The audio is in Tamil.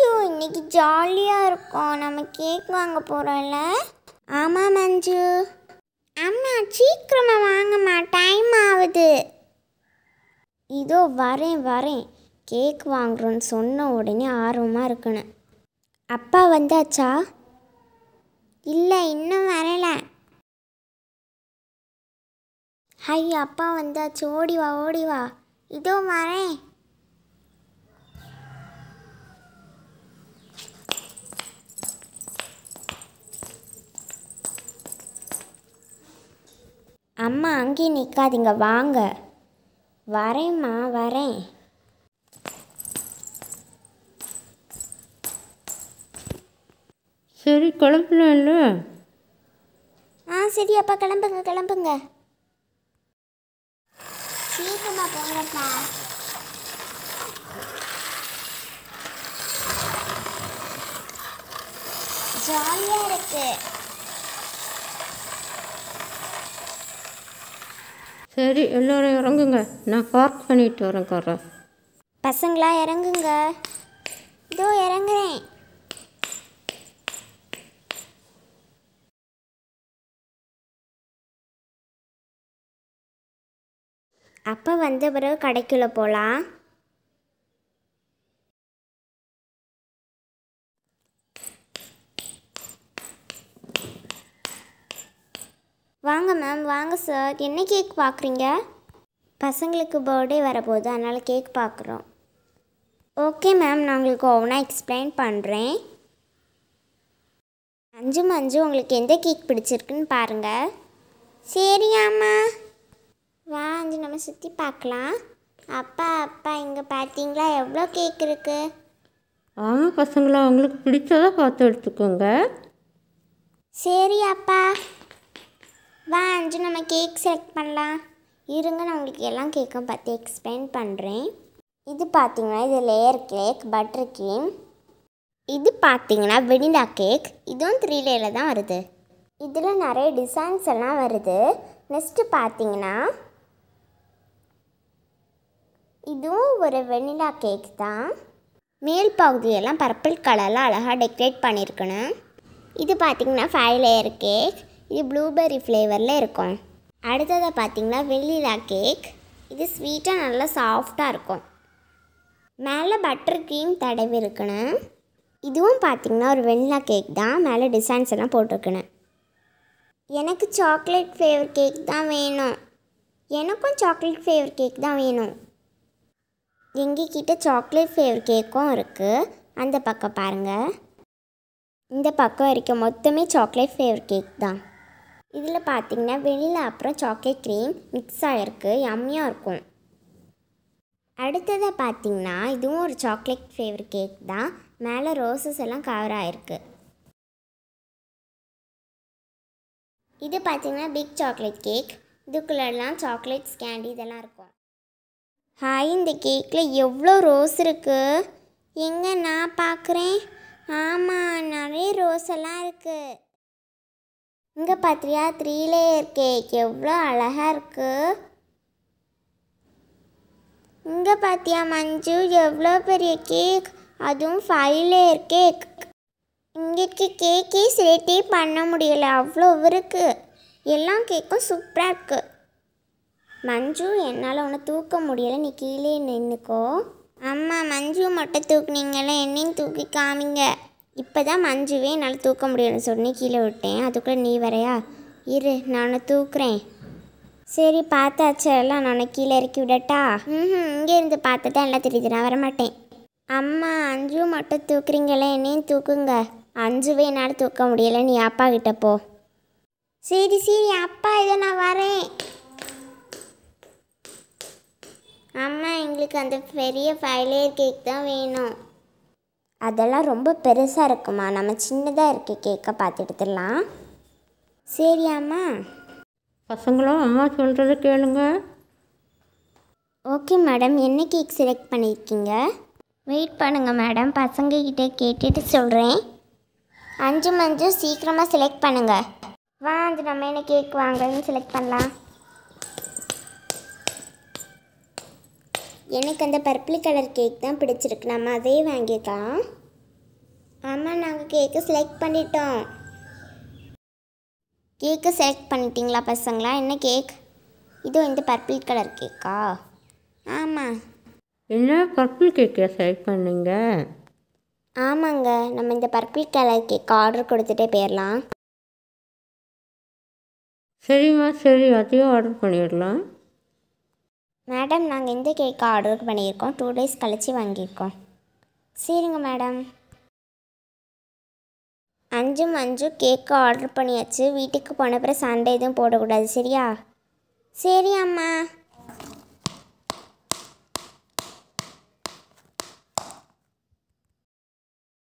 மஞ்சு இன்னைக்கு ஜாலியாக இருக்கும் நம்ம கேக் வாங்க போகிறோம்ல ஆமாம் மஞ்சு அம்மா சீக்கிரமாக வாங்கம்மா டைம் ஆகுது இதோ வரேன் வரேன் கேக் வாங்குறோன்னு சொன்ன உடனே ஆர்வமாக இருக்கணும் அப்பா வந்தாச்சா இல்லை இன்னும் வரலை ஹை அப்பா வந்தாச்சு ஓடி வா ஓடி வா இதோ வரேன் அம்மா அங்கேயே நிற்காதீங்க வாங்க வரேம்மா வரேன் சரி இல்லை ஆ சரி அப்பா கிளம்புங்க கிளம்புங்க சீக்கிரமா போங்கப்பா ஜாலியாக இருக்குது சரி எல்லோரும் இறங்குங்க நான் பார்க் பண்ணிட்டு வரேன் கார பசங்களா இறங்குங்க இதோ இறங்குறேன் அப்போ வந்த பிறகு கடைக்குள்ளே போகலாம் மேம் வாங்க சார் என்ன கேக் பார்க்குறீங்க பசங்களுக்கு பர்த்டே வரப்போகுது அதனால் கேக் பார்க்குறோம் ஓகே மேம் நான் உங்களுக்கு ஒவ்வொன்றா எக்ஸ்பிளைன் பண்ணுறேன் அஞ்சு மஞ்சு உங்களுக்கு எந்த கேக் பிடிச்சிருக்குன்னு பாருங்கள் சரி ஆமாம் வா அஞ்சு நம்ம சுற்றி பார்க்கலாம் அப்பா அப்பா இங்கே பார்த்தீங்களா எவ்வளோ கேக் இருக்குது ஆமாம் பசங்களா உங்களுக்கு பிடிச்சதாக பார்த்து எடுத்துக்கோங்க சரி அப்பா வா அஞ்சு நம்ம கேக் செலக்ட் பண்ணலாம் இருங்க நான் உங்களுக்கு எல்லாம் கேக்கும் பார்த்து எக்ஸ்பிளைன் பண்ணுறேன் இது பார்த்தீங்கன்னா இது லேயர் கேக் பட்டர் கேம் இது பார்த்தீங்கன்னா வெனிலா கேக் இதுவும் த்ரீ லேயரில் தான் வருது இதில் நிறைய டிசைன்ஸ் எல்லாம் வருது நெக்ஸ்ட்டு பார்த்தீங்கன்னா இதுவும் ஒரு வெனிலா கேக் தான் மேல் பகுதியெல்லாம் பர்பிள் கலரில் அழகாக டெக்கரேட் பண்ணியிருக்கணும் இது பார்த்திங்கன்னா ஃபைவ் லேயர் கேக் இது ப்ளூபெர்ரி ஃப்ளேவரில் இருக்கும் அடுத்ததை பார்த்திங்கன்னா வெள்ளிலா கேக் இது ஸ்வீட்டாக நல்லா சாஃப்டாக இருக்கும் மேலே பட்டர் க்ரீம் தடவி இருக்குன்னு இதுவும் பார்த்தீங்கன்னா ஒரு வெண்ணிலா கேக் தான் மேலே டிசைன்ஸ் எல்லாம் போட்டிருக்குன்னு எனக்கு சாக்லேட் ஃப்ளேவர் கேக் தான் வேணும் எனக்கும் சாக்லேட் ஃப்ளேவர் கேக் தான் வேணும் எங்ககிட்ட சாக்லேட் ஃப்ளேவர் கேக்கும் இருக்குது அந்த பக்கம் பாருங்கள் இந்த பக்கம் வரைக்கும் மொத்தமே சாக்லேட் ஃப்ளேவர் கேக் தான் இதில் பார்த்தீங்கன்னா வெளியில் அப்புறம் சாக்லேட் க்ரீம் மிக்ஸ் ஆகிருக்கு யம்மியாக இருக்கும் அடுத்ததை பார்த்திங்கன்னா இதுவும் ஒரு சாக்லேட் ஃப்ளேவர் கேக் தான் மேலே ரோசஸ் எல்லாம் கவர் ஆகிருக்கு இது பார்த்திங்கன்னா பிக் சாக்லேட் கேக் இதுக்குள்ளெல்லாம் சாக்லேட்ஸ் கேண்டி இதெல்லாம் இருக்கும் ஹாய் இந்த கேக்கில் எவ்வளோ ரோஸ் இருக்குது எங்கே நான் பார்க்குறேன் ஆமாம் நிறைய ரோஸ் எல்லாம் இருக்குது இங்கே பார்த்தியா த்ரீ லேயர் கேக் எவ்வளோ அழகாக இருக்குது இங்கே பார்த்தியா மஞ்சு எவ்வளோ பெரிய கேக் அதுவும் ஃபைவ் லேயர் கேக் இங்கிட்டு கேக்கே செலக்டே பண்ண முடியல அவ்வளோ இருக்குது எல்லா கேக்கும் சூப்பராக இருக்குது மஞ்சு என்னால் உன்னை தூக்க முடியலை நீ கீழே நின்றுக்கோ அம்மா மஞ்சு மட்டும் தூக்குனீங்களே என்னையும் தூக்கி காமிங்க இப்போ தான் மஞ்சுவே என்னால் தூக்க முடியும்னு சொன்னி கீழே விட்டேன் அதுக்குள்ளே நீ வரையா இரு நான் தூக்குறேன் சரி பார்த்தாச்சு எல்லாம் நான் கீழே இறக்கி விடட்டா ம் இங்கே இருந்து பார்த்து தான் எல்லாம் தெரியுது நான் வரமாட்டேன் அம்மா அஞ்சு மட்டும் தூக்குறீங்களே என்னையும் தூக்குங்க அஞ்சுவே என்னால் தூக்க முடியலை நீ அப்பா கிட்ட போ சரி சரி அப்பா இதை நான் வரேன் அம்மா எங்களுக்கு அந்த பெரிய ஃபைலே கேக் தான் வேணும் அதெல்லாம் ரொம்ப பெருசாக இருக்குமா நம்ம சின்னதாக இருக்க கேக்கை பார்த்து எடுத்துடலாம் சரியாம்மா பசங்களும் அம்மா சொல்கிறது கேளுங்க ஓகே மேடம் என்ன கேக் செலக்ட் பண்ணியிருக்கீங்க வெயிட் பண்ணுங்கள் மேடம் பசங்கக்கிட்ட கேட்டுட்டு சொல்கிறேன் அஞ்சு மஞ்சள் சீக்கிரமாக செலக்ட் பண்ணுங்கள் வா அந்த நம்ம என்ன கேக் வாங்கன்னு செலக்ட் பண்ணலாம் எனக்கு அந்த பர்பிள் கலர் கேக் தான் பிடிச்சிருக்கு நம்ம அதே வாங்கிக்கலாம் ஆமாம் நாங்கள் கேக்கு செலக்ட் பண்ணிட்டோம் கேக்கு செலக்ட் பண்ணிட்டீங்களா பசங்களா என்ன கேக் இதோ இந்த பர்பிள் கலர் கேக்கா ஆமாம் என்ன பர்பிள் கேக்கை செலக்ட் பண்ணுங்க ஆமாங்க நம்ம இந்த பர்பிள் கலர் கேக் ஆர்டர் கொடுத்துட்டே போயிடலாம் சரிம்மா சரி அதையும் ஆர்டர் பண்ணிடலாம் மேடம் நாங்கள் இந்த கேக்கை ஆர்டர் பண்ணியிருக்கோம் டூ டேஸ் கழித்து வாங்கியிருக்கோம் சரிங்க மேடம் அஞ்சும் அஞ்சும் கேக்கு ஆர்டர் பண்ணியாச்சு வீட்டுக்கு போன பிறகு சண்டை எதுவும் போடக்கூடாது சரியா சரி அம்மா